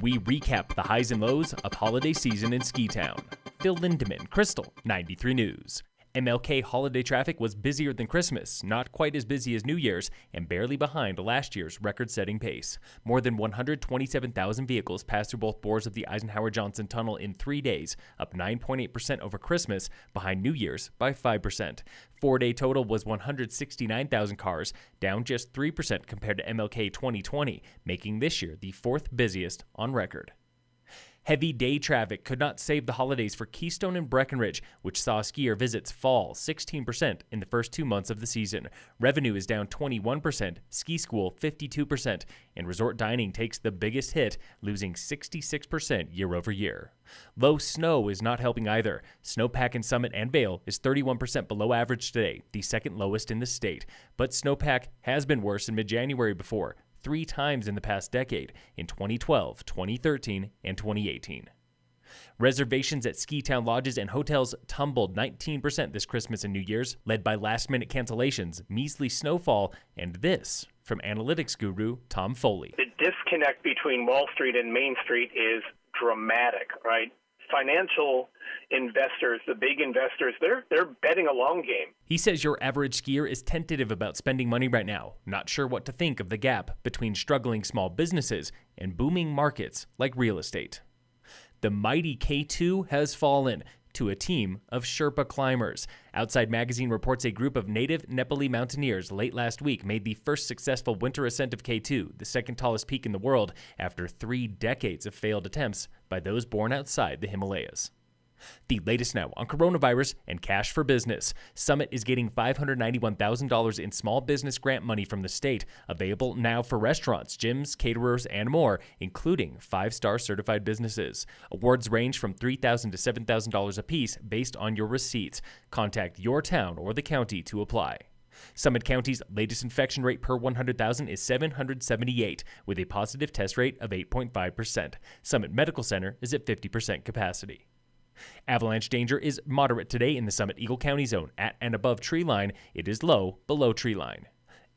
we recap the highs and lows of holiday season in Ski Town. Phil Lindeman, Crystal, 93 News. MLK holiday traffic was busier than Christmas, not quite as busy as New Year's, and barely behind last year's record setting pace. More than 127,000 vehicles passed through both bores of the Eisenhower Johnson Tunnel in three days, up 9.8% over Christmas, behind New Year's by 5%. Four day total was 169,000 cars, down just 3% compared to MLK 2020, making this year the fourth busiest on record. Heavy day traffic could not save the holidays for Keystone and Breckenridge, which saw skier visits fall 16% in the first two months of the season. Revenue is down 21%, ski school 52%, and resort dining takes the biggest hit, losing 66% year over year. Low snow is not helping either. Snowpack in Summit and Vale is 31% below average today, the second lowest in the state. But snowpack has been worse in mid January before, three times in the past decade in 2012, 2013, and 2018. Reservations at ski town lodges and hotels tumbled 19% this Christmas and New Year's, led by last minute cancellations, measly snowfall, and this from analytics guru Tom Foley. The disconnect between Wall Street and Main Street is dramatic, right? financial investors, the big investors, they're they're betting a long game. He says your average skier is tentative about spending money right now, not sure what to think of the gap between struggling small businesses and booming markets like real estate. The mighty K2 has fallen, to a team of Sherpa climbers. Outside Magazine reports a group of native Nepali mountaineers late last week made the first successful winter ascent of K2, the second tallest peak in the world, after three decades of failed attempts by those born outside the Himalayas. The latest now on coronavirus and cash for business. Summit is getting $591,000 in small business grant money from the state, available now for restaurants, gyms, caterers, and more, including five star certified businesses. Awards range from $3,000 to $7,000 apiece based on your receipts. Contact your town or the county to apply. Summit County's latest infection rate per 100,000 is 778, with a positive test rate of 8.5%. Summit Medical Center is at 50% capacity. Avalanche danger is moderate today in the Summit Eagle County zone at and above treeline. It is low below treeline.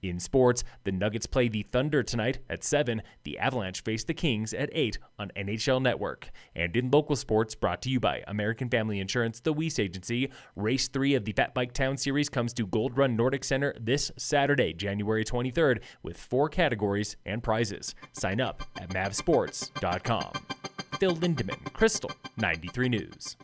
In sports, the Nuggets play the Thunder tonight at 7. The Avalanche face the Kings at 8 on NHL Network. And in local sports, brought to you by American Family Insurance, the Weiss Agency, Race 3 of the Fat Bike Town Series comes to Gold Run Nordic Center this Saturday, January 23rd, with four categories and prizes. Sign up at mavsports.com. Phil Lindeman, Crystal, 93 News.